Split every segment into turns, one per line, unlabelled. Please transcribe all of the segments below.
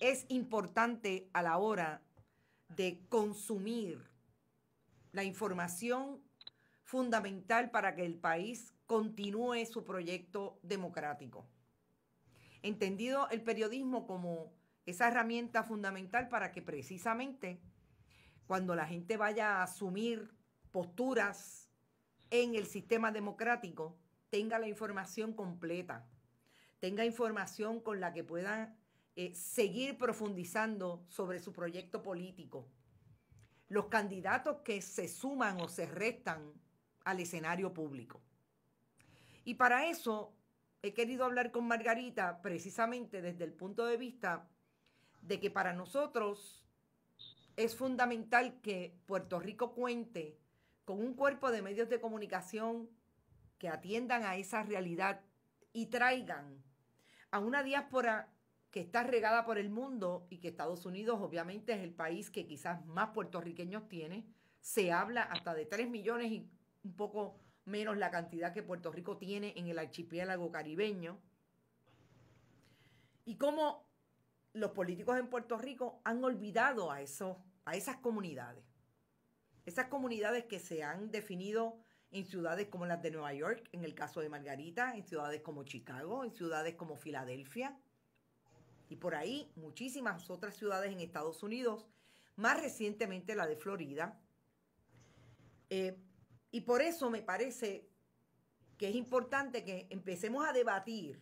es importante a la hora de consumir la información fundamental para que el país continúe su proyecto democrático. Entendido el periodismo como esa herramienta fundamental para que precisamente cuando la gente vaya a asumir posturas en el sistema democrático, tenga la información completa, tenga información con la que puedan eh, seguir profundizando sobre su proyecto político. Los candidatos que se suman o se restan al escenario público. Y para eso he querido hablar con Margarita precisamente desde el punto de vista de que para nosotros es fundamental que Puerto Rico cuente con un cuerpo de medios de comunicación que atiendan a esa realidad y traigan a una diáspora que está regada por el mundo y que Estados Unidos obviamente es el país que quizás más puertorriqueños tiene. Se habla hasta de 3 millones y un poco menos la cantidad que Puerto Rico tiene en el archipiélago caribeño. Y cómo los políticos en Puerto Rico han olvidado a, a esas comunidades. Esas comunidades que se han definido en ciudades como las de Nueva York, en el caso de Margarita, en ciudades como Chicago, en ciudades como Filadelfia, y por ahí muchísimas otras ciudades en Estados Unidos, más recientemente la de Florida. Eh, y por eso me parece que es importante que empecemos a debatir,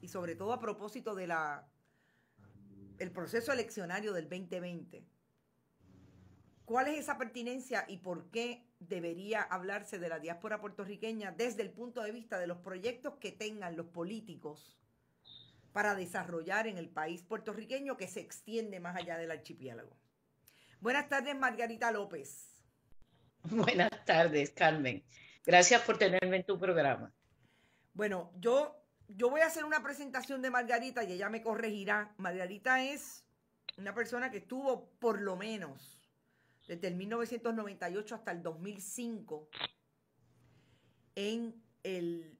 y sobre todo a propósito de la proceso eleccionario del 2020. ¿Cuál es esa pertinencia y por qué debería hablarse de la diáspora puertorriqueña desde el punto de vista de los proyectos que tengan los políticos para desarrollar en el país puertorriqueño que se extiende más allá del archipiélago. Buenas tardes, Margarita López.
Buenas tardes, Carmen. Gracias por tenerme en tu programa.
Bueno, yo, yo voy a hacer una presentación de Margarita y ella me corregirá. Margarita es una persona que estuvo por lo menos desde el 1998 hasta el 2005 en el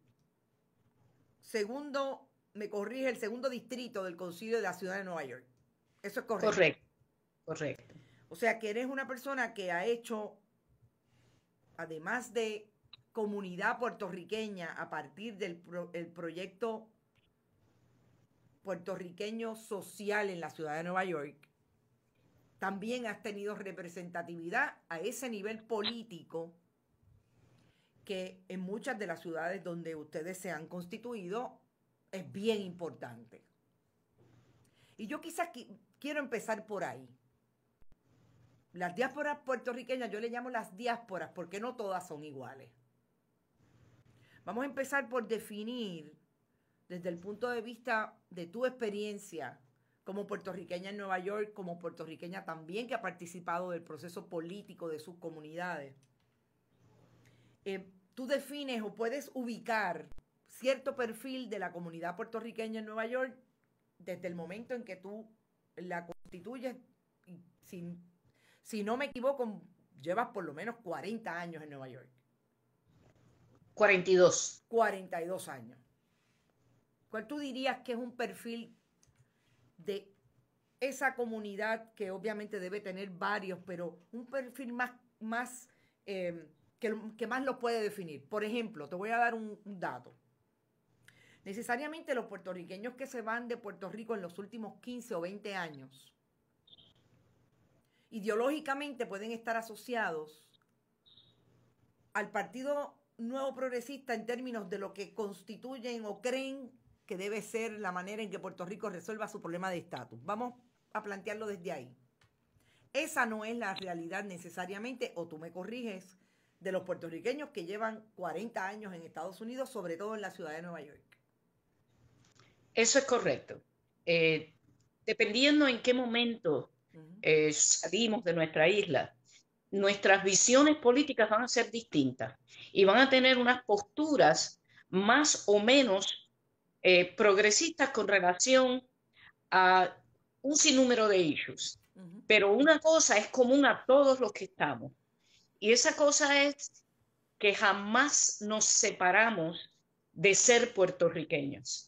segundo me corrige, el segundo distrito del concilio de la ciudad de Nueva York. Eso es correcto. Correcto, correcto. O sea que eres una persona que ha hecho, además de comunidad puertorriqueña, a partir del proyecto puertorriqueño social en la ciudad de Nueva York, también has tenido representatividad a ese nivel político que en muchas de las ciudades donde ustedes se han constituido es bien importante. Y yo quizás quiero empezar por ahí. Las diásporas puertorriqueñas, yo le llamo las diásporas porque no todas son iguales. Vamos a empezar por definir desde el punto de vista de tu experiencia como puertorriqueña en Nueva York, como puertorriqueña también que ha participado del proceso político de sus comunidades. Eh, tú defines o puedes ubicar cierto perfil de la comunidad puertorriqueña en Nueva York desde el momento en que tú la constituyes, si, si no me equivoco, llevas por lo menos 40 años en Nueva York.
42.
42 años. ¿Cuál tú dirías que es un perfil de esa comunidad que obviamente debe tener varios, pero un perfil más, más eh, que, más lo puede definir? Por ejemplo, te voy a dar un dato necesariamente los puertorriqueños que se van de Puerto Rico en los últimos 15 o 20 años, ideológicamente pueden estar asociados al Partido Nuevo Progresista en términos de lo que constituyen o creen que debe ser la manera en que Puerto Rico resuelva su problema de estatus. Vamos a plantearlo desde ahí. Esa no es la realidad necesariamente, o tú me corriges, de los puertorriqueños que llevan 40 años en Estados Unidos, sobre todo en la ciudad de Nueva York.
Eso es correcto. Eh, dependiendo en qué momento eh, salimos de nuestra isla, nuestras visiones políticas van a ser distintas y van a tener unas posturas más o menos eh, progresistas con relación a un sinnúmero de issues. Pero una cosa es común a todos los que estamos y esa cosa es que jamás nos separamos de ser puertorriqueños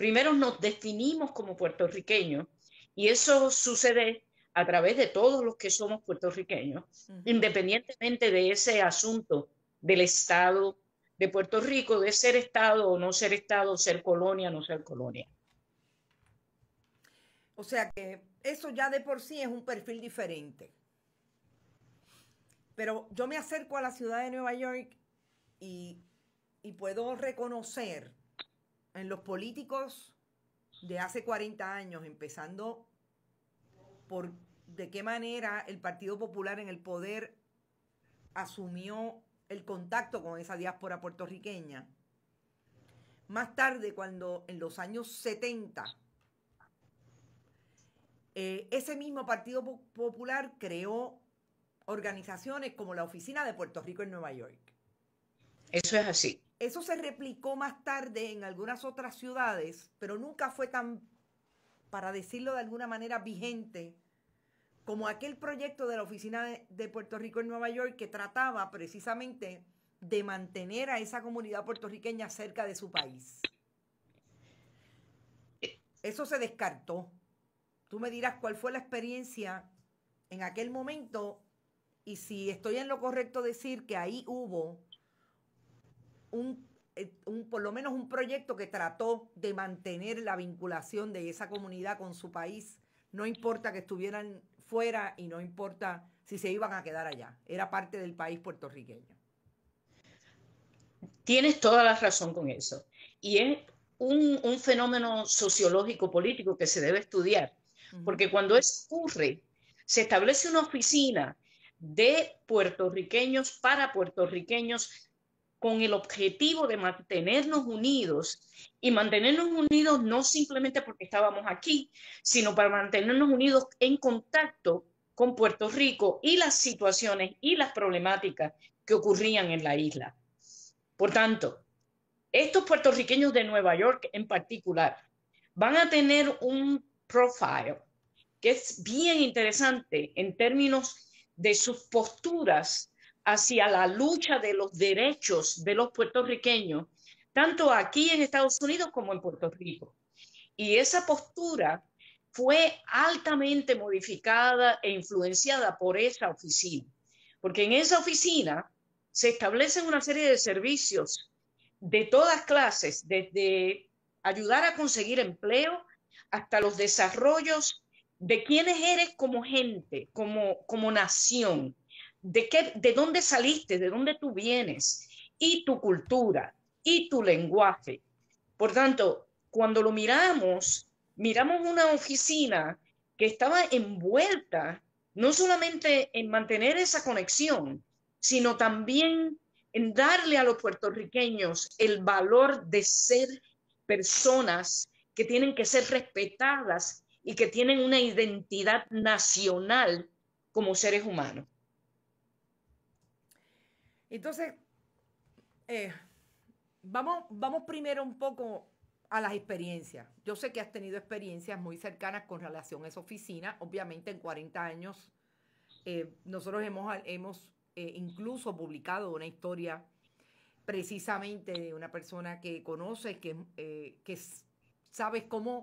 primero nos definimos como puertorriqueños y eso sucede a través de todos los que somos puertorriqueños, independientemente de ese asunto del Estado de Puerto Rico, de ser Estado o no ser Estado, ser colonia o no ser colonia.
O sea que eso ya de por sí es un perfil diferente. Pero yo me acerco a la ciudad de Nueva York y puedo reconocer en los políticos de hace 40 años, empezando por de qué manera el Partido Popular en el poder asumió el contacto con esa diáspora puertorriqueña. Más tarde, cuando en los años 70, eh, ese mismo Partido Popular creó organizaciones como la Oficina de Puerto Rico en Nueva York.
Eso es así.
Eso se replicó más tarde en algunas otras ciudades, pero nunca fue tan, para decirlo de alguna manera, vigente como aquel proyecto de la Oficina de, Puerto Rico en Nueva York que trataba precisamente de mantener a esa comunidad puertorriqueña cerca de su país. Eso se descartó. Tú me dirás cuál fue la experiencia en aquel momento y si estoy en lo correcto decir que ahí hubo eh, un, por lo menos un proyecto que trató de mantener la vinculación de esa comunidad con su país. No importa que estuvieran fuera y no importa si se iban a quedar allá. Era parte del país puertorriqueño.
Tienes toda la razón con eso. Y es un, un fenómeno sociológico político que se debe estudiar. Porque cuando eso ocurre, se establece una oficina de puertorriqueños para puertorriqueños con el objetivo de mantenernos unidos y mantenernos unidos no simplemente porque estábamos aquí, sino para mantenernos unidos en contacto con Puerto Rico y las situaciones y las problemáticas que ocurrían en la isla. Por tanto, estos puertorriqueños de Nueva York en particular van a tener un profile que es bien interesante en términos de sus posturas hacia la lucha de los derechos de los puertorriqueños, tanto aquí en Estados Unidos como en Puerto Rico. Y esa postura fue altamente modificada e influenciada por esa oficina, porque en esa oficina se establecen una serie de servicios de todas clases, desde ayudar a conseguir empleo hasta los desarrollos de quienes eres como gente, como, como nación de, de dónde saliste, de dónde tú vienes, y tu cultura, y tu lenguaje. Por tanto, cuando lo miramos, miramos una oficina que estaba envuelta no solamente en mantener esa conexión, sino también en darle a los puertorriqueños el valor de ser personas que tienen que ser respetadas y que tienen una identidad nacional como seres humanos.
Entonces, eh, vamos, vamos primero un poco a las experiencias. Yo sé que has tenido experiencias muy cercanas con relación a esa oficina. Obviamente en 40 años eh, nosotros hemos, hemos eh, incluso publicado una historia precisamente de una persona que conoces, que, que sabes cómo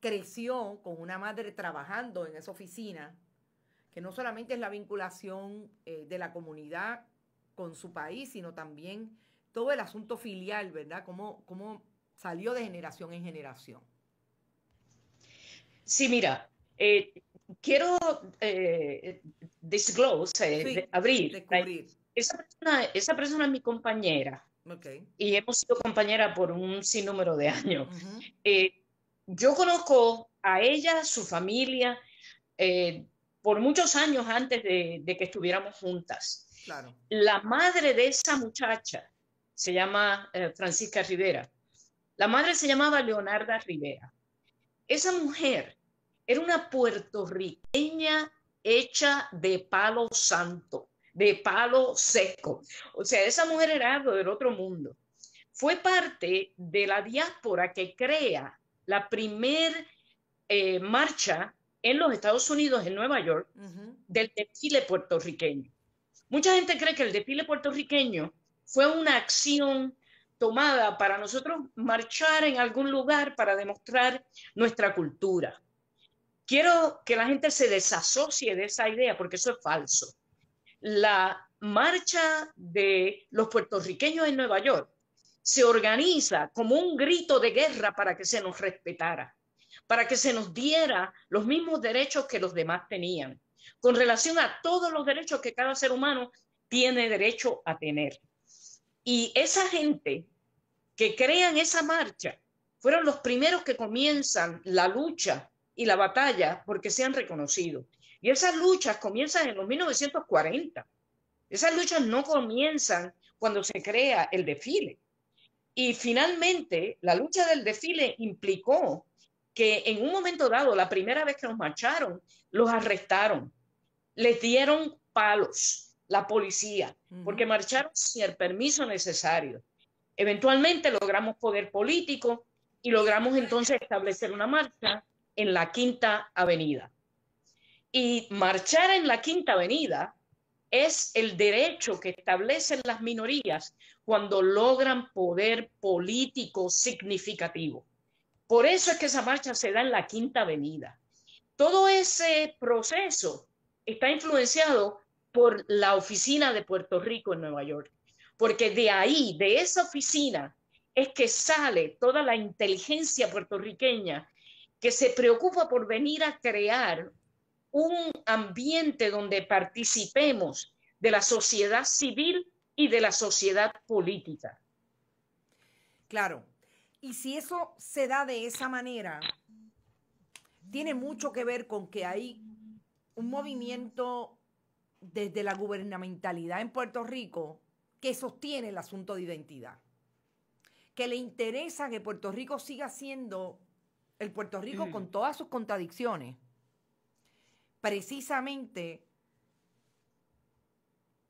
creció con una madre trabajando en esa oficina, que no solamente es la vinculación de la comunidad con su país, sino también todo el asunto filial, ¿verdad? ¿Cómo, cómo salió de generación en generación?
Sí, mira, eh, quiero eh, disclose, eh, abrir. Esa persona, esa es mi compañera. Y hemos sido compañera por un sinnúmero de años. Eh, yo conozco a ella, su familia, por muchos años antes de, que estuviéramos juntas. La madre de esa muchacha se llama eh, Francisca Rivera. La madre se llamaba Leonarda Rivera. Esa mujer era una puertorriqueña hecha de palo santo, de palo seco. O sea, esa mujer era algo del otro mundo. Fue parte de la diáspora que crea la primer eh, marcha en los Estados Unidos, en Nueva York, del desfile puertorriqueño. Mucha gente cree que el desfile puertorriqueño fue una acción tomada para nosotros marchar en algún lugar para demostrar nuestra cultura. Quiero que la gente se desasocie de esa idea porque eso es falso. La marcha de los puertorriqueños en Nueva York se organiza como un grito de guerra para que se nos respetara para que se nos diera los mismos derechos que los demás tenían, con relación a todos los derechos que cada ser humano tiene derecho a tener. Y esa gente que crean esa marcha fueron los primeros que comienzan la lucha y la batalla porque se han reconocido. Y esas luchas comienzan en los 1940. Esas luchas no comienzan cuando se crea el desfile. Y finalmente, la lucha del desfile implicó que en un momento dado, la primera vez que nos marcharon, los arrestaron, les dieron palos, la policía, porque marcharon sin el permiso necesario. Eventualmente logramos poder político y logramos entonces establecer una marcha en la Quinta Avenida. Y marchar en la Quinta Avenida es el derecho que establecen las minorías cuando logran poder político significativo. Por eso es que esa marcha se da en la Quinta Avenida. Todo ese proceso está influenciado por la oficina de Puerto Rico en Nueva York, porque de ahí, de esa oficina, es que sale toda la inteligencia puertorriqueña que se preocupa por venir a crear un ambiente donde participemos de la sociedad civil y de la sociedad política. Claro,
y si eso se da de esa manera, tiene mucho que ver con que hay un movimiento desde la gubernamentalidad en Puerto Rico que sostiene el asunto de identidad, que le interesa que Puerto Rico siga siendo el Puerto Rico mm. con todas sus contradicciones, precisamente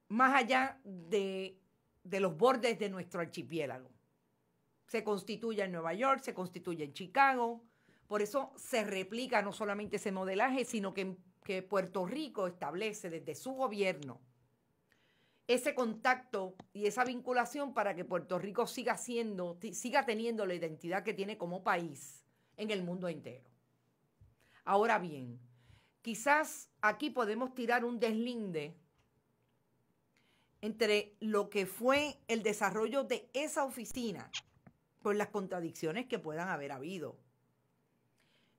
más allá de los bordes de nuestro archipiélago se constituye en Nueva York, se constituye en Chicago. Por eso se replica no solamente ese modelaje, sino que, que Puerto Rico establece desde su gobierno ese contacto y esa vinculación para que Puerto Rico siga siendo, siga teniendo la identidad que tiene como país en el mundo entero. Ahora bien, quizás aquí podemos tirar un deslinde entre lo que fue el desarrollo de esa oficina por las contradicciones que puedan haber habido.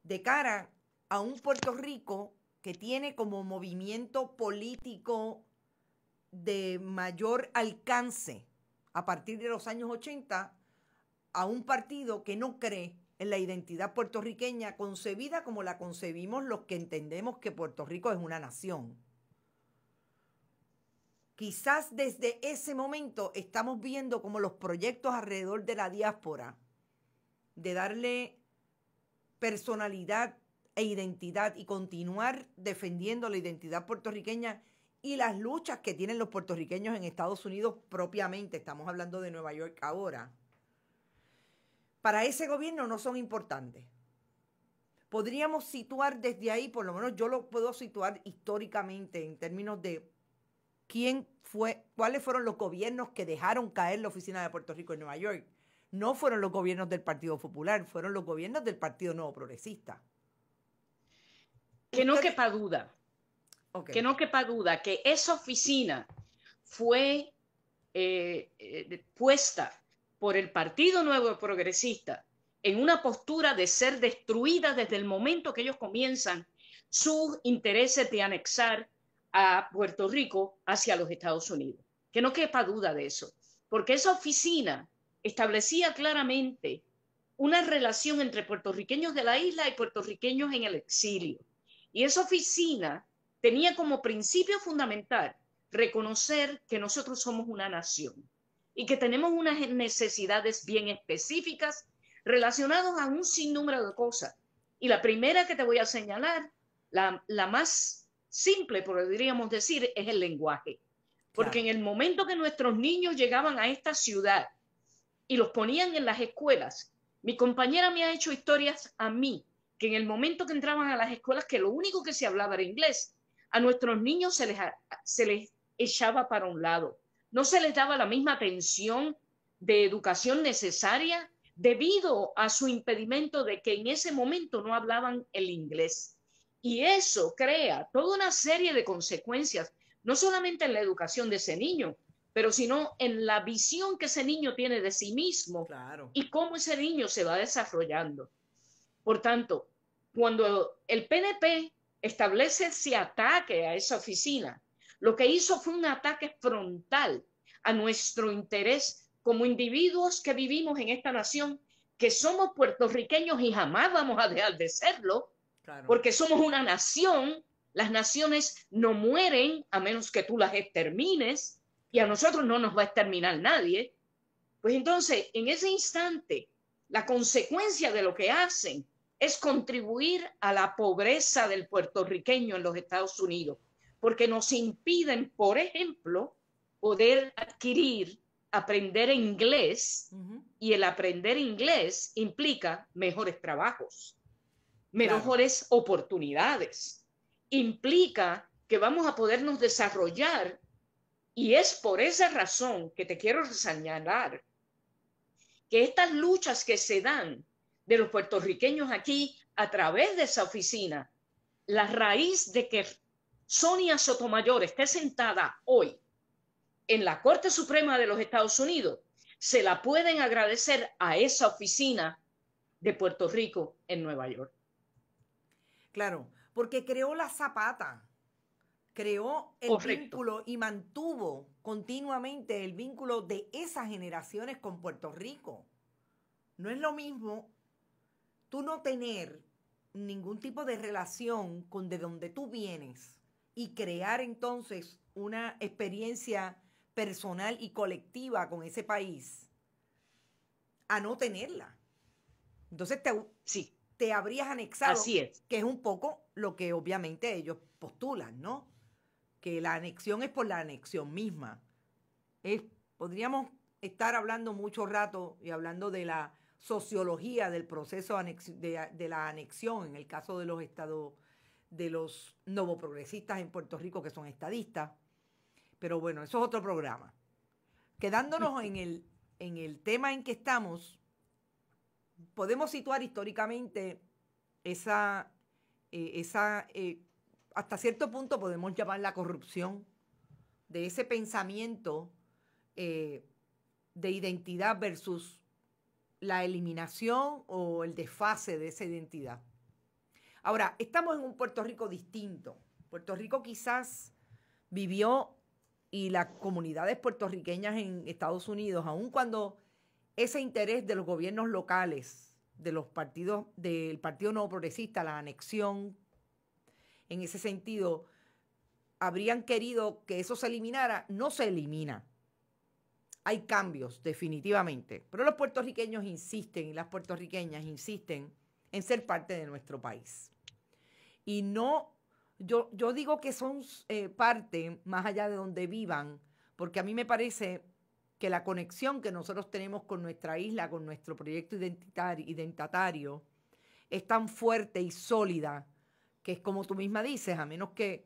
De cara a un Puerto Rico que tiene como movimiento político de mayor alcance a partir de los años 80 a un partido que no cree en la identidad puertorriqueña concebida como la concebimos los que entendemos que Puerto Rico es una nación. Quizás desde ese momento estamos viendo como los proyectos alrededor de la diáspora, de darle personalidad e identidad y continuar defendiendo la identidad puertorriqueña y las luchas que tienen los puertorriqueños en Estados Unidos propiamente, estamos hablando de Nueva York ahora, para ese gobierno no son importantes. Podríamos situar desde ahí, por lo menos yo lo puedo situar históricamente en términos de quién fue, cuáles fueron los gobiernos que dejaron caer la oficina de Puerto Rico en Nueva York. No fueron los gobiernos del Partido Popular, fueron los gobiernos del Partido Nuevo Progresista.
Que no quepa duda, que no duda que esa oficina fue eh, eh, puesta por el Partido Nuevo Progresista en una postura de ser destruida desde el momento que ellos comienzan sus intereses de anexar a Puerto Rico hacia los Estados Unidos. Que no quepa duda de eso, porque esa oficina establecía claramente una relación entre puertorriqueños de la isla y puertorriqueños en el exilio. Y esa oficina tenía como principio fundamental reconocer que nosotros somos una nación y que tenemos unas necesidades bien específicas relacionadas a un sinnúmero de cosas. Y la primera que te voy a señalar, la, la más simple, podríamos decir, es el lenguaje. Porque en el momento que nuestros niños llegaban a esta ciudad y los ponían en las escuelas, mi compañera me ha hecho historias a mí, que en el momento que entraban a las escuelas, que lo único que se hablaba era inglés, a nuestros niños se les, se les echaba para un lado. No se les daba la misma atención de educación necesaria debido a su impedimento de que en ese momento no hablaban el inglés. Y eso crea toda una serie de consecuencias, no solamente en la educación de ese niño, pero sino en la visión que ese niño tiene de sí mismo y cómo ese niño se va desarrollando. Por tanto, cuando el PNP establece ese ataque a esa oficina, lo que hizo fue un ataque frontal a nuestro interés como individuos que vivimos en esta nación, que somos puertorriqueños y jamás vamos a dejar de serlo, porque somos una nación, las naciones no mueren a menos que tú las extermines y a nosotros no nos va a exterminar nadie. Pues entonces, en ese instante, la consecuencia de lo que hacen es contribuir a la pobreza del puertorriqueño en los Estados Unidos, porque nos impiden, por ejemplo, poder adquirir, aprender inglés, y el aprender inglés implica mejores trabajos mejores oportunidades. Implica que vamos a podernos desarrollar y es por esa razón que te quiero señalar que estas luchas que se dan de los puertorriqueños aquí a través de esa oficina, la raíz de que Sonia Sotomayor esté sentada hoy en la Corte Suprema de los Estados Unidos, se la pueden agradecer a esa oficina de Puerto Rico en Nueva York. Claro, porque
creó la zapata, creó el vínculo y mantuvo continuamente el vínculo de esas generaciones con Puerto Rico. No es lo mismo tú no tener ningún tipo de relación con de donde tú vienes y crear entonces una experiencia personal y colectiva con ese país a no tenerla. Entonces te, sí te habrías anexado. Que es un poco lo que obviamente ellos postulan, ¿no? Que la anexión es por la anexión misma. podríamos estar hablando mucho rato y hablando de la sociología del proceso de, la anexión en el caso de los estados de los novoprogresistas en Puerto Rico que son estadistas. Pero bueno, eso es otro programa. Quedándonos en el, en el tema en que estamos, podemos situar históricamente esa, eh, eh, hasta cierto punto podemos llamar la corrupción de ese pensamiento eh, de identidad versus la eliminación o el desfase de esa identidad. Ahora, estamos en un Puerto Rico distinto. Puerto Rico quizás vivió y las comunidades puertorriqueñas en Estados Unidos, aun cuando ese interés de los gobiernos locales, de los partidos, del Partido No Progresista, la anexión, en ese sentido, habrían querido que eso se eliminara, no se elimina. Hay cambios, definitivamente. Pero los puertorriqueños insisten y las puertorriqueñas insisten en ser parte de nuestro país. Y no, yo, yo digo que son eh, parte más allá de donde vivan, porque a mí me parece la conexión que nosotros tenemos con nuestra isla, con nuestro proyecto identitario, identitario es tan fuerte y sólida que es como tú misma dices, a menos que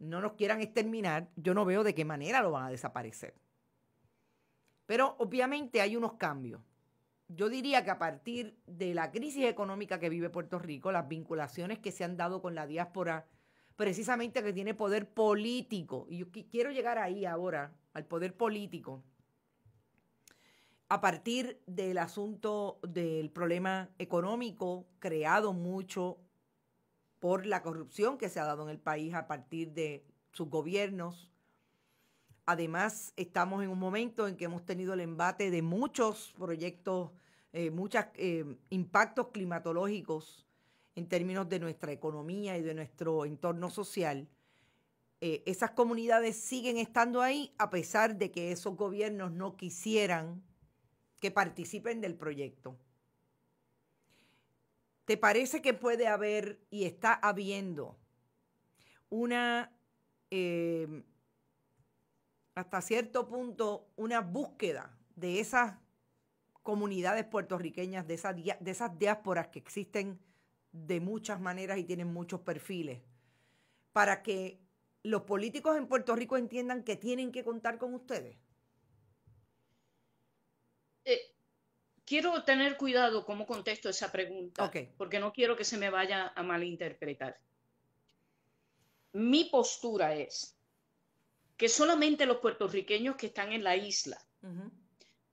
no nos quieran exterminar, yo no veo de qué manera lo van a desaparecer. Pero obviamente hay unos cambios. Yo diría que a partir de la crisis económica que vive Puerto Rico, las vinculaciones que se han dado con la diáspora, precisamente que tiene poder político, y yo quiero llegar ahí ahora, al poder político, a partir del asunto del problema económico creado mucho por la corrupción que se ha dado en el país a partir de sus gobiernos. Además, estamos en un momento en que hemos tenido el embate de muchos proyectos, eh, muchos eh, impactos climatológicos en términos de nuestra economía y de nuestro entorno social. Eh, esas comunidades siguen estando ahí a pesar de que esos gobiernos no quisieran que participen del proyecto. ¿Te parece que puede haber y está habiendo una, em, hasta cierto punto, una búsqueda de esas comunidades puertorriqueñas, de de esas diásporas que existen de muchas maneras y tienen muchos perfiles, para que los políticos en Puerto Rico entiendan que tienen que contar con ustedes?
quiero tener cuidado cómo contesto esa pregunta, porque no quiero que se me vaya a malinterpretar. Mi postura es que solamente los puertorriqueños que están en la isla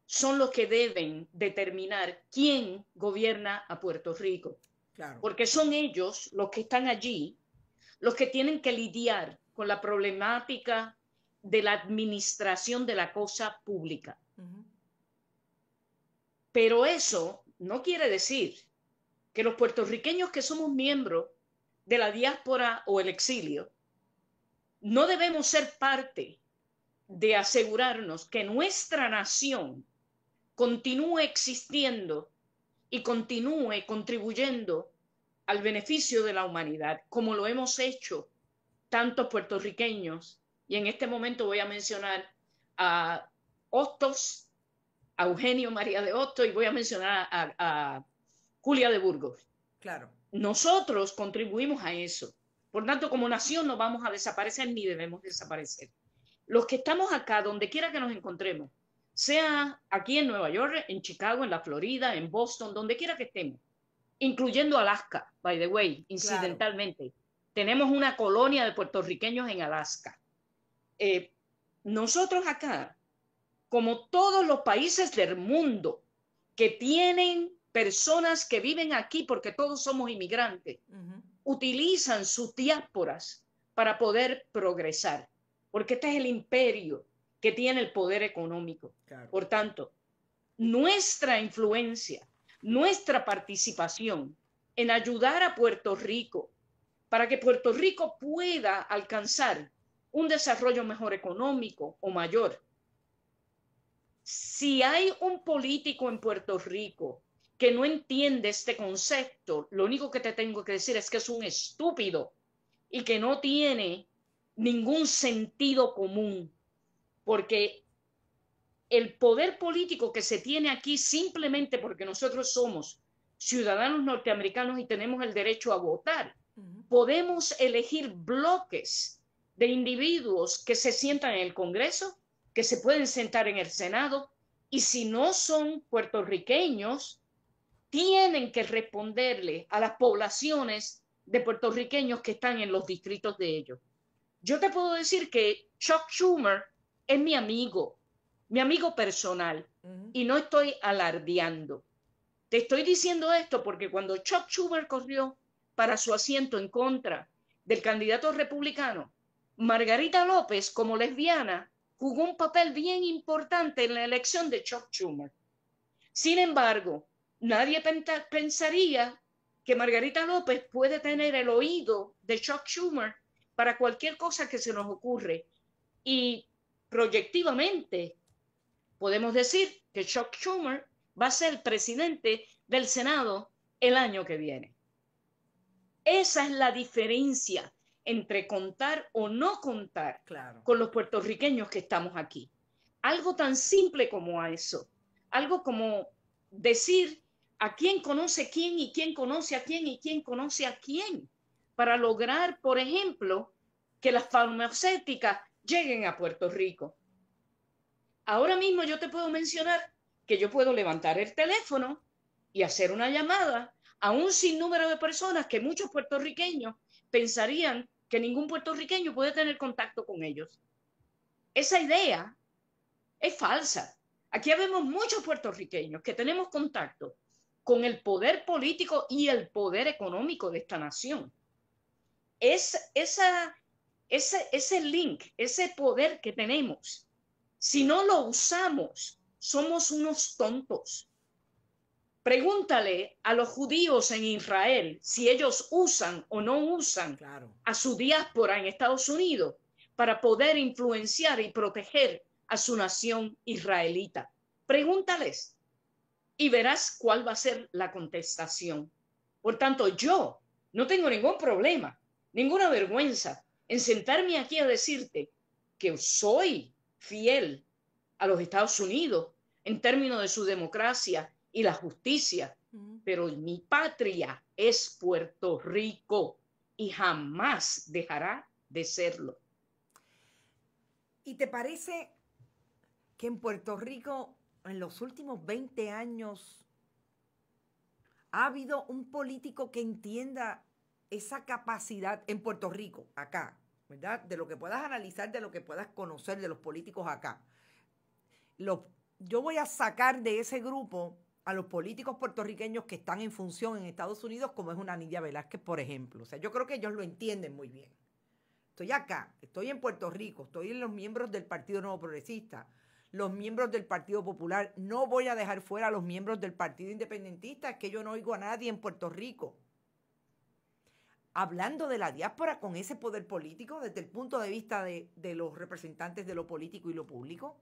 son los que deben determinar quién gobierna a Puerto Rico. Porque son ellos los que están allí, los que tienen que lidiar con la problemática de la administración de la cosa pública. Pero eso no quiere decir que los puertorriqueños que somos miembros de la diáspora o el exilio, no debemos ser parte de asegurarnos que nuestra nación continúe existiendo y continúe contribuyendo al beneficio de la humanidad, como lo hemos hecho tantos puertorriqueños. Y en este momento voy a mencionar a Hostos Eugenio María de Otto y voy a mencionar a, Julia de Burgos. Claro. Nosotros contribuimos a eso. Por tanto, como nación no vamos a desaparecer ni debemos desaparecer. Los que estamos acá, donde quiera que nos encontremos, sea aquí en Nueva York, en Chicago, en la Florida, en Boston, donde quiera que estemos, incluyendo Alaska, by the way, incidentalmente. Tenemos una colonia de puertorriqueños en Alaska. Eh, nosotros acá como todos los países del mundo que tienen personas que viven aquí, porque todos somos inmigrantes, utilizan sus diásporas para poder progresar, porque este es el imperio que tiene el poder económico. Por tanto, nuestra influencia, nuestra participación en ayudar a Puerto Rico para que Puerto Rico pueda alcanzar un desarrollo mejor económico o mayor, si hay un político en Puerto Rico que no entiende este concepto, lo único que te tengo que decir es que es un estúpido y que no tiene ningún sentido común, porque el poder político que se tiene aquí simplemente porque nosotros somos ciudadanos norteamericanos y tenemos el derecho a votar, podemos elegir bloques de individuos que se sientan en el Congreso, que se pueden sentar en el Senado y si no son puertorriqueños, tienen que responderle a las poblaciones de puertorriqueños que están en los distritos de ellos. Yo te puedo decir que Chuck Schumer es mi amigo, mi amigo personal, y no estoy alardeando. Te estoy diciendo esto porque cuando Chuck Schumer corrió para su asiento en contra del candidato republicano, Margarita López, como lesbiana, jugó un papel bien importante en la elección de Chuck Schumer. Sin embargo, nadie pensaría que Margarita López puede tener el oído de Chuck Schumer para cualquier cosa que se nos ocurre. Y proyectivamente, podemos decir que Chuck Schumer va a ser presidente del Senado el año que viene. Esa es la diferencia entre contar o no contar con los puertorriqueños que estamos aquí. Algo tan simple como eso. Algo como decir a quién conoce quién y quién conoce a quién y quién conoce a quién. Para lograr, por ejemplo, que las farmacéuticas lleguen a Puerto Rico. Ahora mismo yo te puedo mencionar que yo puedo levantar el teléfono y hacer una llamada a un sinnúmero de personas que muchos puertorriqueños pensarían que ningún puertorriqueño puede tener contacto con ellos. Esa idea es falsa. Aquí vemos muchos puertorriqueños que tenemos contacto con el poder político y el poder económico de esta nación. Es, ese, ese link, ese poder que tenemos, si no lo usamos, somos unos tontos. Pregúntale a los judíos en Israel si ellos usan o no usan a su diáspora en Estados Unidos para poder influenciar y proteger a su nación israelita. Pregúntales y verás cuál va a ser la contestación. Por tanto, yo no tengo ningún problema, ninguna vergüenza en sentarme aquí a decirte que soy fiel a los Estados Unidos en términos de su democracia y la justicia. Mm. Pero mi patria es Puerto Rico y jamás dejará de serlo. ¿Y te parece
que en Puerto Rico en los últimos 20 años ha habido un político que entienda esa capacidad en Puerto Rico, acá, ¿verdad? De lo que puedas analizar, de lo que puedas conocer de los políticos acá. yo voy a sacar de ese grupo a los políticos puertorriqueños que están en función en Estados Unidos, como es una Nidia Velázquez, por ejemplo. O sea, yo creo que ellos lo entienden muy bien. Estoy acá, estoy en Puerto Rico, estoy en los miembros del Partido Nuevo Progresista, los miembros del Partido Popular. No voy a dejar fuera a los miembros del Partido Independentista, es que yo no oigo a nadie en Puerto Rico. Hablando de la diáspora con ese poder político desde el punto de vista de, de los representantes de lo político y lo público.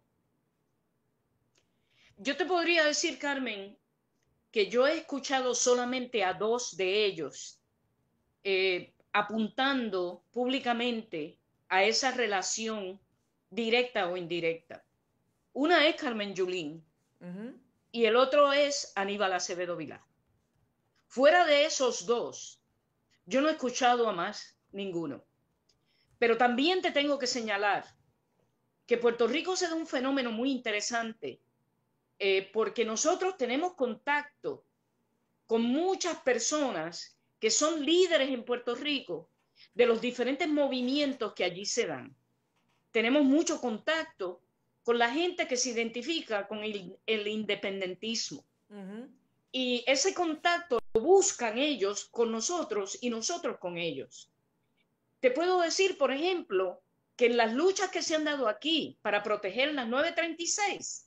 Yo te podría decir, Carmen, que yo he escuchado solamente a dos de ellos eh, apuntando públicamente a esa relación directa o indirecta. Una es Carmen Yulín y el otro es Aníbal Acevedo Vilá. Fuera de esos dos, yo no he escuchado a más ninguno. Pero también te tengo que señalar que Puerto Rico se da un fenómeno muy interesante eh, porque nosotros tenemos contacto con muchas personas que son líderes en Puerto Rico de los diferentes movimientos que allí se dan. Tenemos mucho contacto con la gente que se identifica con el, independentismo. Y ese contacto lo buscan ellos con nosotros y nosotros con ellos. Te puedo decir, por ejemplo, que en las luchas que se han dado aquí para proteger las 936,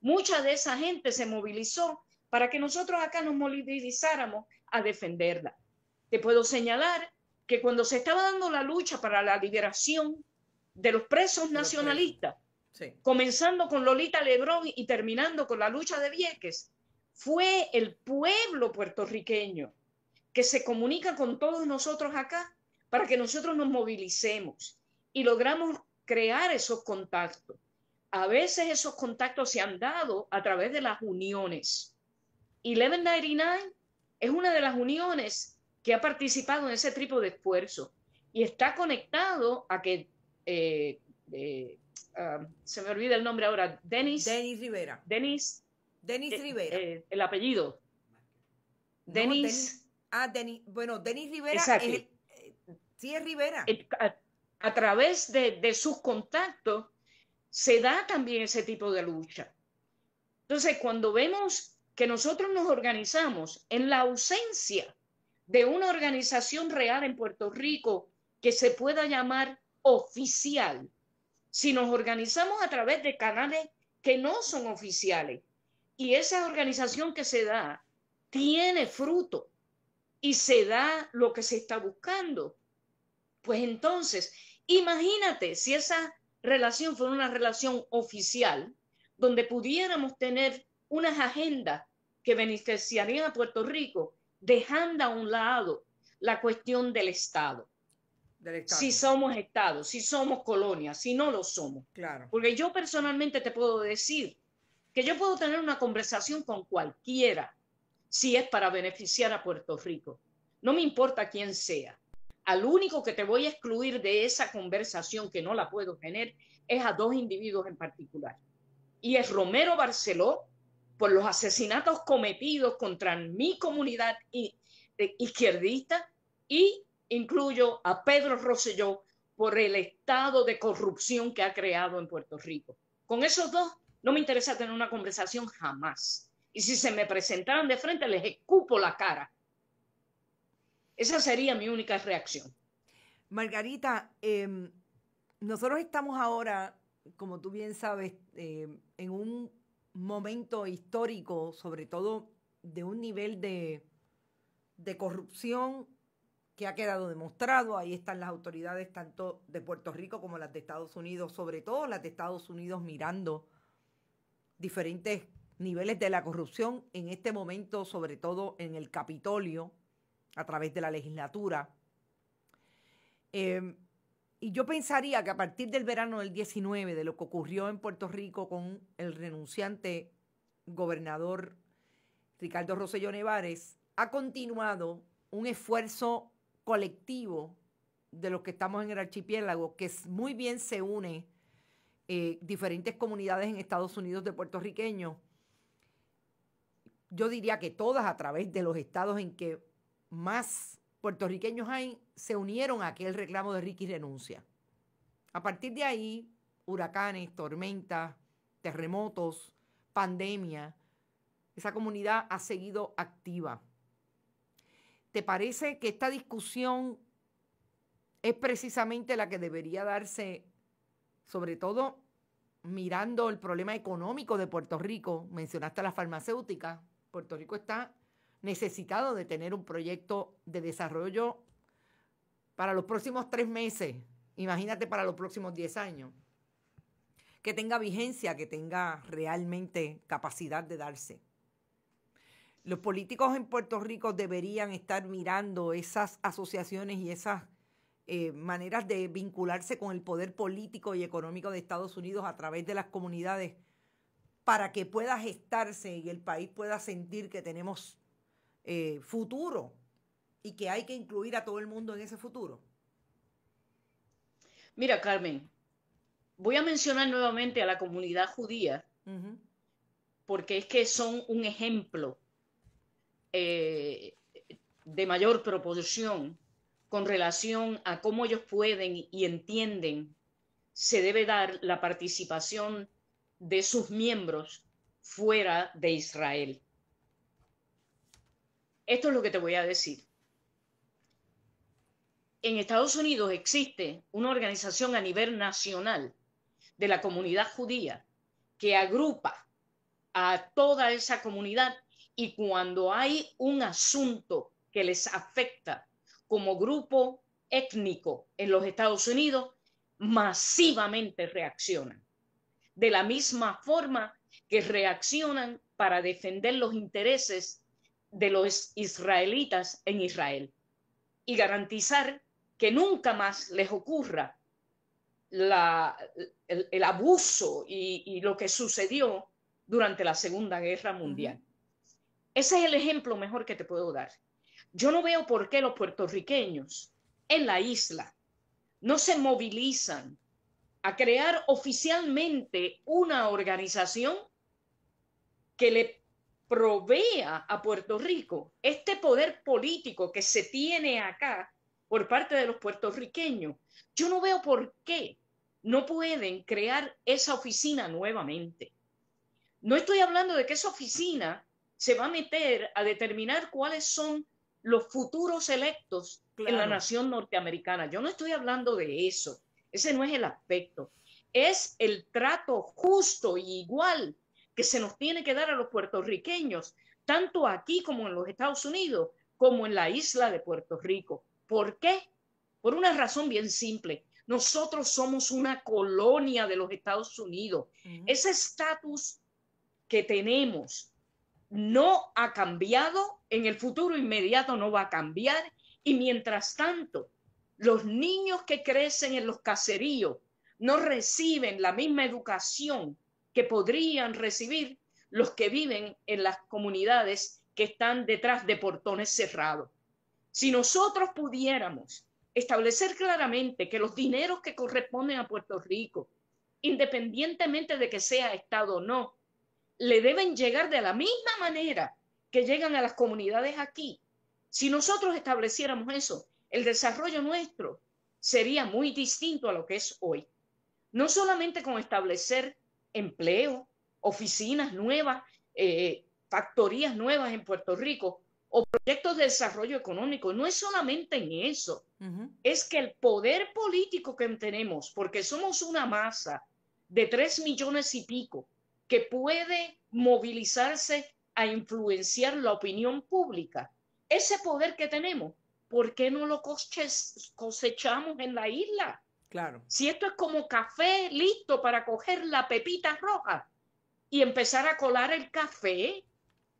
Mucha de esa gente se movilizó para que nosotros acá nos movilizáramos a defenderla. Te puedo señalar que cuando se estaba dando la lucha para la liberación de los presos nacionalistas, comenzando con Lolita Lebrón y terminando con la lucha de Vieques, fue el pueblo puertorriqueño que se comunica con todos nosotros acá para que nosotros nos movilicemos y logramos crear esos contactos a veces esos contactos se han dado a través de las uniones. Y 1199 es una de las uniones que ha participado en ese tipo de esfuerzo y está conectado a que, eh, eh, um, se me olvida el nombre ahora, Denis. Denis Rivera. Denis. Denis eh, Rivera. el apellido. Denis. Ah, Denis. Bueno, Denis Rivera. sí, es Rivera. A, través de sus contactos se da también ese tipo de lucha. Entonces, cuando vemos que nosotros nos organizamos en la ausencia de una organización real en Puerto Rico que se pueda llamar oficial, si nos organizamos a través de canales que no son oficiales y esa organización que se da tiene fruto y se da lo que se está buscando, pues entonces, imagínate si esa relación fuera una relación oficial, donde pudiéramos tener unas agendas que beneficiarían a Puerto Rico, dejando a un lado la cuestión del Estado. Si somos Estado, si somos colonia, si no lo somos. Claro. Porque yo personalmente te puedo decir que yo puedo tener una conversación con cualquiera si es para beneficiar a Puerto Rico. No me importa quién sea al único que te voy a excluir de esa conversación que no la puedo tener es a dos individuos en particular. Y es Romero Barceló por los asesinatos cometidos contra mi comunidad eh, izquierdista y incluyo a Pedro Rosselló por el estado de corrupción que ha creado en Puerto Rico. Con esos dos no me interesa tener una conversación jamás. Y si se me presentaran de frente, les escupo la cara esa sería mi única reacción.
Margarita, em, nosotros estamos ahora, como tú bien sabes, em, en un momento histórico, sobre todo de un nivel de, de corrupción que ha quedado demostrado. Ahí están las autoridades tanto de Puerto Rico como las de Estados Unidos, sobre todo las de Estados Unidos mirando diferentes niveles de la corrupción en este momento, sobre todo en el Capitolio, a través de la legislatura. Em, y yo pensaría que a partir del verano del 19, de lo que ocurrió en Puerto Rico con el renunciante gobernador Ricardo Rosselló Nevares, ha continuado un esfuerzo colectivo de los que estamos en el archipiélago, que muy bien se une eh, diferentes comunidades en Estados Unidos de puertorriqueños. Yo diría que todas a través de los estados en que más puertorriqueños hay, se unieron a aquel reclamo de Ricky renuncia. A partir de ahí, huracanes, tormentas, terremotos, pandemia, esa comunidad ha seguido activa. ¿Te parece que esta discusión es precisamente la que debería darse, sobre todo mirando el problema económico de Puerto Rico? Mencionaste la farmacéutica. Puerto Rico está necesitado de tener un proyecto de desarrollo para los próximos tres meses, imagínate para los próximos diez años, que tenga vigencia, que tenga realmente capacidad de darse. Los políticos en Puerto Rico deberían estar mirando esas asociaciones y esas eh, maneras de vincularse con el poder político y económico de Estados Unidos a través de las comunidades para que pueda gestarse y el país pueda sentir que tenemos
eh, futuro y que hay que incluir a todo el mundo en ese futuro? Mira, Carmen, voy a mencionar nuevamente a la comunidad judía, porque es que son un ejemplo eh, de mayor proporción con relación a cómo ellos pueden y entienden se debe dar la participación de sus miembros fuera de Israel. Esto es lo que te voy a decir. En Estados Unidos existe una organización a nivel nacional de la comunidad judía que agrupa a toda esa comunidad y cuando hay un asunto que les afecta como grupo étnico en los Estados Unidos, masivamente reaccionan. De la misma forma que reaccionan para defender los intereses de los israelitas en Israel y garantizar que nunca más les ocurra el, abuso y, y, lo que sucedió durante la Segunda Guerra Mundial. Ese es el ejemplo mejor que te puedo dar. Yo no veo por qué los puertorriqueños en la isla no se movilizan a crear oficialmente una organización que le provea a Puerto Rico este poder político que se tiene acá por parte de los puertorriqueños. Yo no veo por qué no pueden crear esa oficina nuevamente. No estoy hablando de que esa oficina se va a meter a determinar cuáles son los futuros electos en la nación norteamericana. Yo no estoy hablando de eso. Ese no es el aspecto. Es el trato justo y igual se nos tiene que dar a los puertorriqueños, tanto aquí como en los Estados Unidos, como en la isla de Puerto Rico. ¿Por qué? Por una razón bien simple. Nosotros somos una colonia de los Estados Unidos. Ese estatus que tenemos no ha cambiado, en el futuro inmediato no va a cambiar. Y mientras tanto, los niños que crecen en los caseríos no reciben la misma educación que podrían recibir los que viven en las comunidades que están detrás de portones cerrados. Si nosotros pudiéramos establecer claramente que los dineros que corresponden a Puerto Rico, independientemente de que sea Estado o no, le deben llegar de la misma manera que llegan a las comunidades aquí. Si nosotros estableciéramos eso, el desarrollo nuestro sería muy distinto a lo que es hoy. No solamente con establecer empleo, oficinas nuevas, eh, factorías nuevas en Puerto Rico o proyectos de desarrollo económico. No es solamente en eso, es que el poder político que tenemos, porque somos una masa de tres millones y pico, que puede movilizarse a influenciar la opinión pública, ese poder que tenemos, ¿por qué no lo cosechamos en la isla? Si esto es como café listo para coger la pepita roja y empezar a colar el café,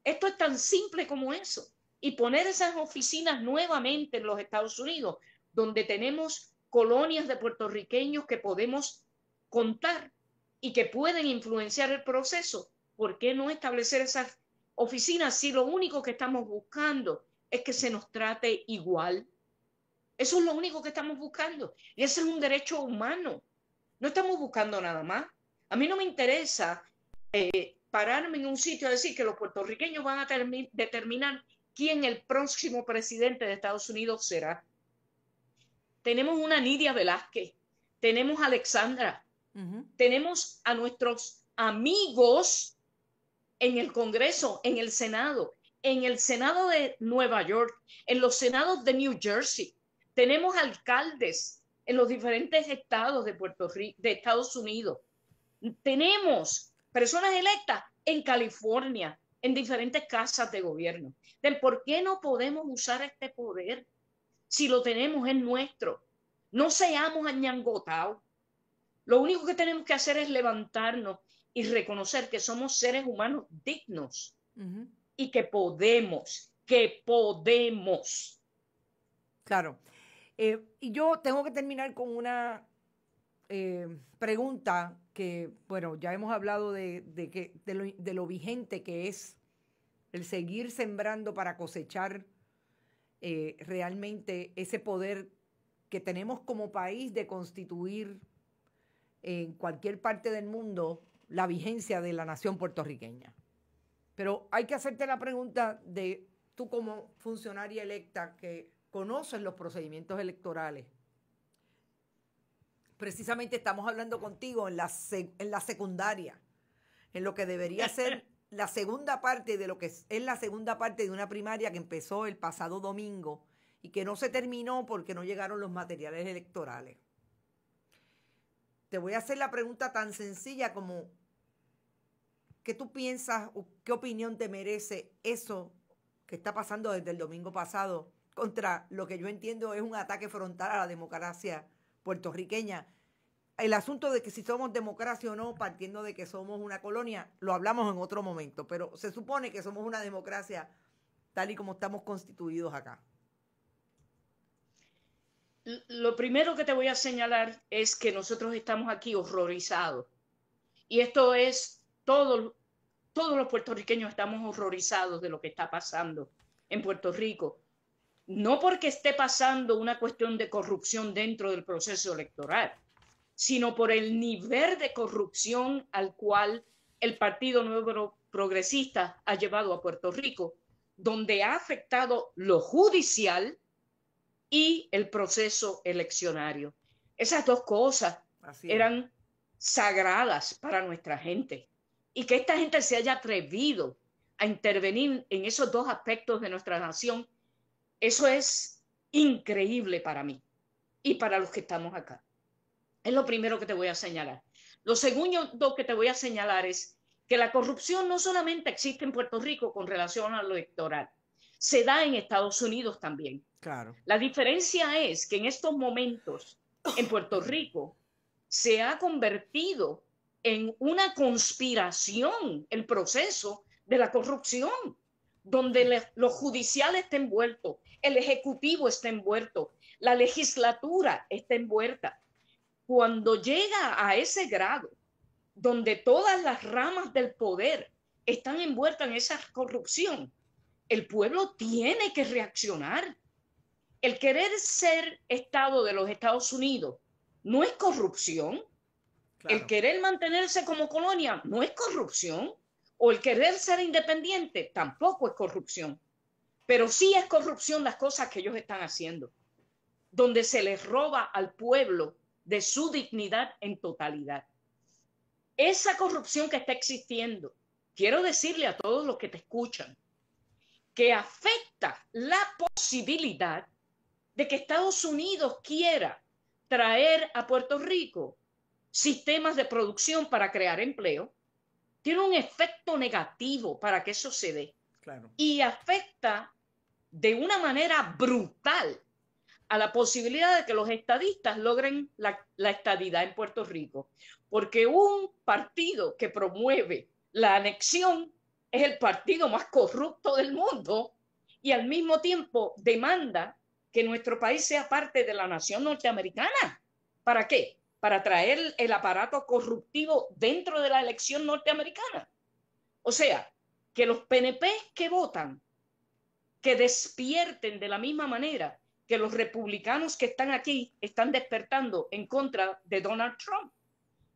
esto es tan simple como eso. Y poner esas oficinas nuevamente en los Estados Unidos, donde tenemos colonias de puertorriqueños que podemos contar y que pueden influenciar el proceso, ¿por qué no establecer esas oficinas si lo único que estamos buscando es que se nos trate igual eso es lo único que estamos buscando. Y ese es un derecho humano. No estamos buscando nada más. A mí no me interesa eh, pararme en un sitio a decir que los puertorriqueños van a determinar quién el próximo presidente de Estados Unidos será. Tenemos una Nidia Velázquez, tenemos a Alexandra, tenemos a nuestros amigos en el Congreso, en el Senado, en el Senado de Nueva York, en los Senados de New Jersey. Tenemos alcaldes en los diferentes estados de Puerto Rico, de Estados Unidos. Tenemos personas electas en California, en diferentes casas de gobierno. ¿Por qué no podemos usar este poder? Si lo tenemos en nuestro. No seamos añangotados. Lo único que tenemos que hacer es levantarnos y reconocer que somos seres humanos dignos y que podemos, que podemos. Claro. Eh, y yo tengo que terminar con
una eh, pregunta que, bueno, ya hemos hablado de, lo, vigente que es el seguir sembrando para cosechar eh, realmente ese poder que tenemos como país de constituir en cualquier parte del mundo la vigencia de la nación puertorriqueña. Pero hay que hacerte la pregunta de tú como funcionaria electa que conocen los procedimientos electorales. Precisamente estamos hablando contigo en la, en la secundaria, en lo que debería ser la segunda parte de lo que es, la segunda parte de una primaria que empezó el pasado domingo y que no se terminó porque no llegaron los materiales electorales. Te voy a hacer la pregunta tan sencilla como ¿qué tú piensas qué opinión te merece eso que está pasando desde el domingo pasado contra lo que yo entiendo es un ataque frontal a la democracia puertorriqueña. El asunto de que si somos democracia o no, partiendo de que somos una colonia, lo hablamos en otro momento, pero se supone que somos una democracia tal y como estamos constituidos acá.
Lo primero que te voy a señalar es que nosotros estamos aquí horrorizados. Y esto es todos los puertorriqueños estamos horrorizados de lo que está pasando en Puerto Rico no porque esté pasando una cuestión de corrupción dentro del proceso electoral, sino por el nivel de corrupción al cual el Partido Nuevo Progresista ha llevado a Puerto Rico, donde ha afectado lo judicial y el proceso eleccionario. Esas dos cosas eran sagradas para nuestra gente y que esta gente se haya atrevido a intervenir en esos dos aspectos de nuestra nación eso es increíble para mí y para los que estamos acá. Es lo primero que te voy a señalar. Lo segundo que te voy a señalar es que la corrupción no solamente existe en Puerto Rico con relación a lo electoral, se da en Estados Unidos también. Claro. La diferencia es que en estos momentos en Puerto Rico se ha convertido en una conspiración el proceso de la corrupción, donde los judiciales están envueltos, el Ejecutivo está envuelto, la legislatura está envuelta. Cuando llega a ese grado, donde todas las ramas del poder están envueltas en esa corrupción, el pueblo tiene que reaccionar. El querer ser Estado de los Estados Unidos no es corrupción. El querer mantenerse como colonia no es corrupción. O el querer ser independiente tampoco es corrupción. Pero sí es corrupción las cosas que ellos están haciendo, donde se les roba al pueblo de su dignidad en totalidad. Esa corrupción que está existiendo, quiero decirle a todos los que te escuchan, que afecta la posibilidad de que Estados Unidos quiera traer a Puerto Rico sistemas de producción para crear empleo, tiene un efecto negativo para que eso se dé. Y afecta de una manera brutal a la posibilidad de que los estadistas logren la, estadidad en Puerto Rico, porque un partido que promueve la anexión es el partido más corrupto del mundo y al mismo tiempo demanda que nuestro país sea parte de la nación norteamericana. ¿Para qué? Para traer el aparato corruptivo dentro de la elección norteamericana. O sea, que los PNP que votan que despierten de la misma manera que los republicanos que están aquí están despertando en contra de Donald Trump.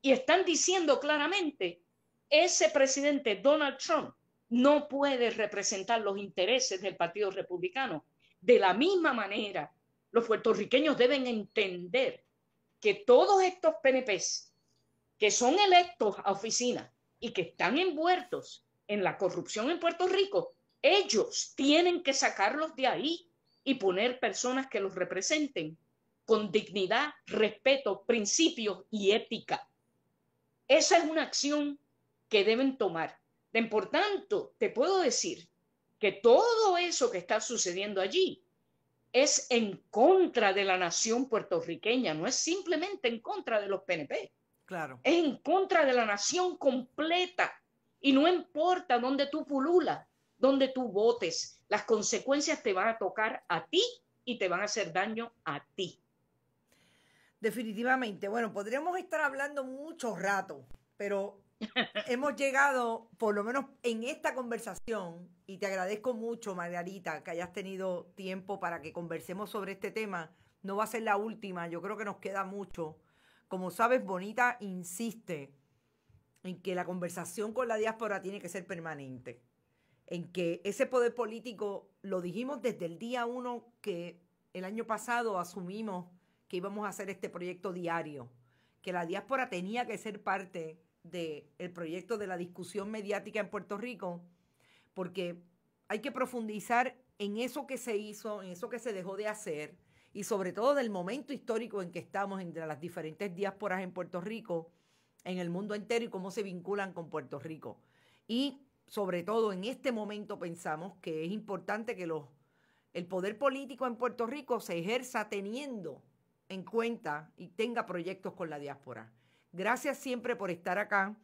Y están diciendo claramente, ese presidente Donald Trump no puede representar los intereses del Partido Republicano. De la misma manera, los puertorriqueños deben entender que todos estos PNPs que son electos a oficina y que están envueltos en la corrupción en Puerto Rico ellos tienen que sacarlos de ahí y poner personas que los representen con dignidad, respeto, principios y ética. Esa es una acción que deben tomar. Por tanto, te puedo decir que todo eso que está sucediendo allí es en contra de la nación puertorriqueña, no es simplemente en contra de los PNP. Claro. Es en contra de la nación completa. Y no importa dónde tú pululas, donde tú votes, las consecuencias te van a tocar a ti y te van a hacer daño a ti.
Definitivamente. Bueno, podríamos estar hablando mucho rato, pero hemos llegado, por lo menos en esta conversación, y te agradezco mucho, Margarita, que hayas tenido tiempo para que conversemos sobre este tema. No va a ser la última, yo creo que nos queda mucho. Como sabes, Bonita insiste en que la conversación con la diáspora tiene que ser permanente en que ese poder político, lo dijimos desde el día uno que el año pasado asumimos que íbamos a hacer este proyecto diario, que la diáspora tenía que ser parte del proyecto de la discusión mediática en Puerto Rico, porque hay que profundizar en eso que se hizo, en eso que se dejó de hacer, y sobre todo del momento histórico en que estamos entre las diferentes diásporas en Puerto Rico, en el mundo entero y cómo se vinculan con Puerto Rico. Y sobre todo en este momento pensamos que es importante que los, el poder político en Puerto Rico se ejerza teniendo en cuenta y tenga proyectos con la diáspora. Gracias siempre por estar acá.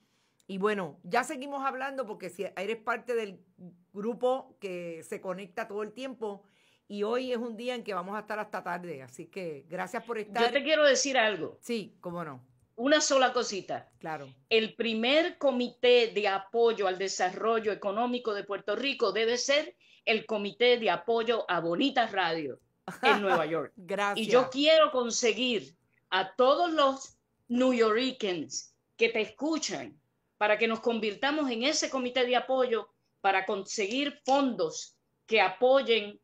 Y bueno, ya seguimos hablando porque si eres parte del grupo que se conecta todo el tiempo y hoy es un día en que vamos a estar hasta tarde, así que gracias por estar. Yo te
quiero decir algo. Sí, cómo no una sola cosita. Claro. El primer comité de apoyo al desarrollo económico de Puerto Rico debe ser el comité de apoyo a Bonitas Radio en Nueva York. Gracias. Y yo quiero conseguir a todos los New Yorkers que te escuchan para que nos convirtamos en ese comité de apoyo para conseguir fondos que apoyen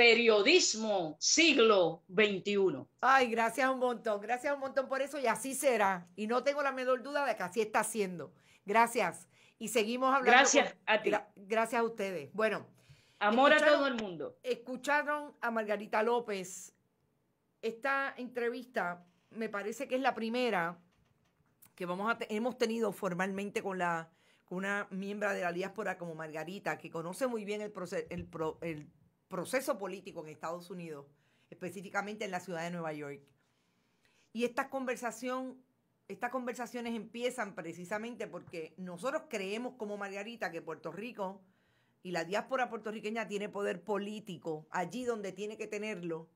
periodismo siglo XXI.
Ay, gracias un montón, gracias un montón por eso y así será. Y no tengo la menor duda de que así está siendo. Gracias. Y seguimos hablando. Gracias a ti. gracias a ustedes. Bueno. Amor a todo el mundo. Escucharon a Margarita López. Esta entrevista me parece que es la primera que vamos hemos tenido formalmente con la una miembro de la diáspora como Margarita, que conoce muy bien el, proceso, el, proceso político en Estados Unidos, específicamente en la ciudad de Nueva York. Y conversación, estas conversaciones empiezan precisamente porque nosotros creemos como Margarita que Puerto Rico y la diáspora puertorriqueña tiene poder político allí donde tiene que tenerlo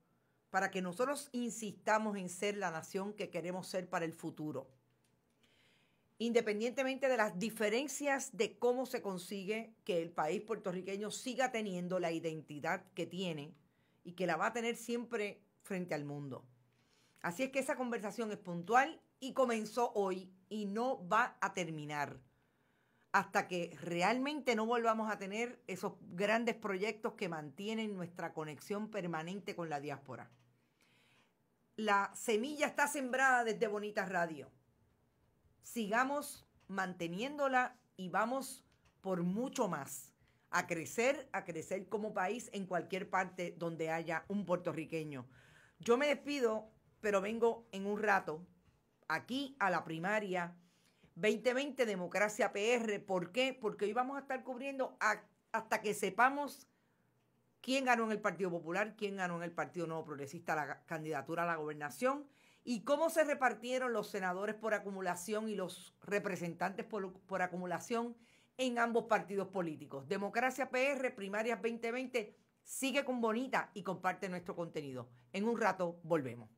para que nosotros insistamos en ser la nación que queremos ser para el futuro independientemente de las diferencias de cómo se consigue que el país puertorriqueño siga teniendo la identidad que tiene y que la va a tener siempre frente al mundo. Así es que esa conversación es puntual y comenzó hoy y no va a terminar hasta que realmente no volvamos a tener esos grandes proyectos que mantienen nuestra conexión permanente con la diáspora. La semilla está sembrada desde Bonita Radio sigamos manteniéndola y vamos por mucho más, a crecer, a crecer como país en cualquier parte donde haya un puertorriqueño. Yo me despido, pero vengo en un rato aquí a la primaria 2020 Democracia PR. ¿Por qué? Porque hoy vamos a estar cubriendo hasta que sepamos quién ganó en el Partido Popular, quién ganó en el Partido Nuevo Progresista la candidatura a la gobernación y cómo se repartieron los senadores por acumulación y los representantes por, acumulación en ambos partidos políticos. Democracia PR, primarias 2020, sigue con Bonita y comparte nuestro contenido. En un rato volvemos.